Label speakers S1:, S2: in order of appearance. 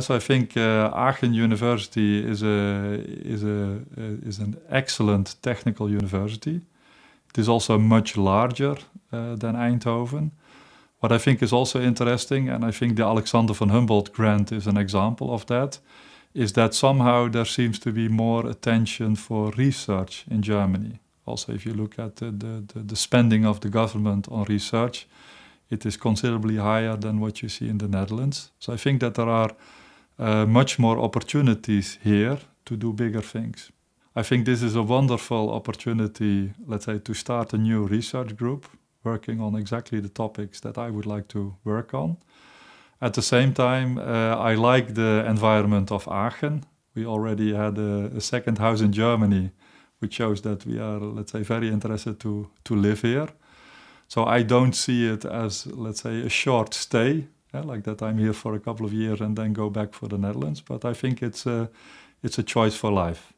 S1: So I think uh, Aachen University is a is a uh, is an excellent technical university. It is also much larger uh, than Eindhoven. What I think is also interesting, and I think the Alexander von Humboldt grant is an example of that, is that somehow there seems to be more attention for research in Germany. Also, if you look at the, the, the spending of the government on research, it is considerably higher than what you see in the Netherlands. So I think that there are uh, much more opportunities here to do bigger things. I think this is a wonderful opportunity, let's say, to start a new research group working on exactly the topics that I would like to work on. At the same time, uh, I like the environment of Aachen. We already had a, a, second house in Germany, which shows that we are, let's say, very interested to, to live here. So I don't see it as, let's say, a short stay yeah, like that I'm here for a couple of years and then go back for the Netherlands. But I think it's a, it's a choice for life.